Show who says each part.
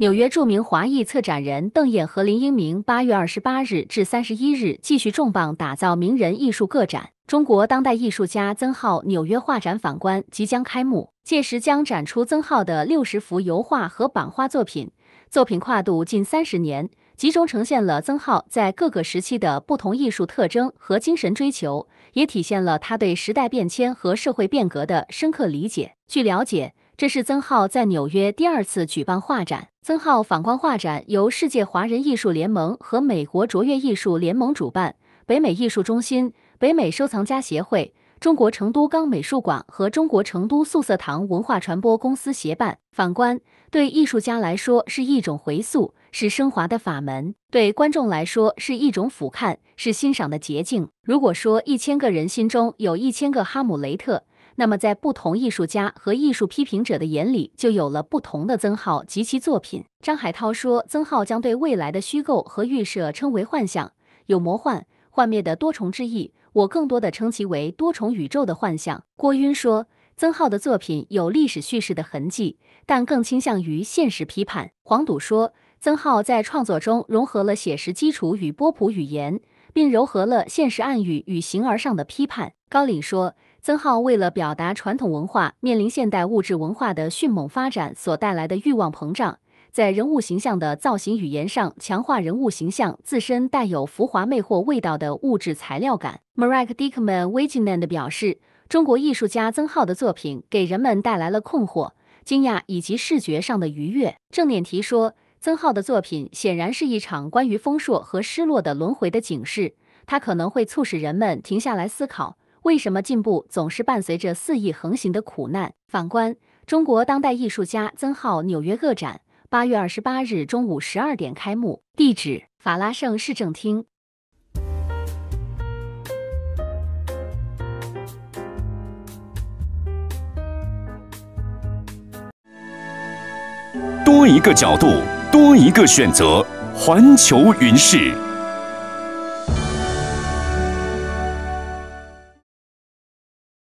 Speaker 1: 纽约著名华裔策展人邓燕和林英明，八月二十八日至三十一日继续重磅打造名人艺术个展。中国当代艺术家曾浩纽约画展访观即将开幕，届时将展出曾浩的六十幅油画和版画作品，作品跨度近三十年，集中呈现了曾浩在各个时期的不同艺术特征和精神追求，也体现了他对时代变迁和社会变革的深刻理解。据了解。这是曾浩在纽约第二次举办画展。曾浩反观画展由世界华人艺术联盟和美国卓越艺术联盟主办，北美艺术中心、北美收藏家协会、中国成都钢美术馆和中国成都素色堂文化传播公司协办。反观对艺术家来说是一种回溯，是升华的法门；对观众来说是一种俯瞰，是欣赏的捷径。如果说一千个人心中有一千个哈姆雷特。那么，在不同艺术家和艺术批评者的眼里，就有了不同的曾浩及其作品。张海涛说，曾浩将对未来的虚构和预设称为幻想，有魔幻、幻灭的多重之意。我更多的称其为多重宇宙的幻想。郭晕说，曾浩的作品有历史叙事的痕迹，但更倾向于现实批判。黄赌说，曾浩在创作中融合了写实基础与波普语言，并糅合了现实暗语与形而上的批判。高岭说。曾浩为了表达传统文化面临现代物质文化的迅猛发展所带来的欲望膨胀，在人物形象的造型语言上强化人物形象自身带有浮华魅惑味道的物质材料感。Marek d i k m a n w i e n a n d 表示，中国艺术家曾浩的作品给人们带来了困惑、惊讶以及视觉上的愉悦。正面提说，曾浩的作品显然是一场关于丰硕和失落的轮回的警示，它可能会促使人们停下来思考。为什么进步总是伴随着肆意横行的苦难？反观中国当代艺术家曾浩纽约个展，八月二十八日中午十二点开幕，地址法拉盛市政厅。多一个角度，多一个选择，环球云视。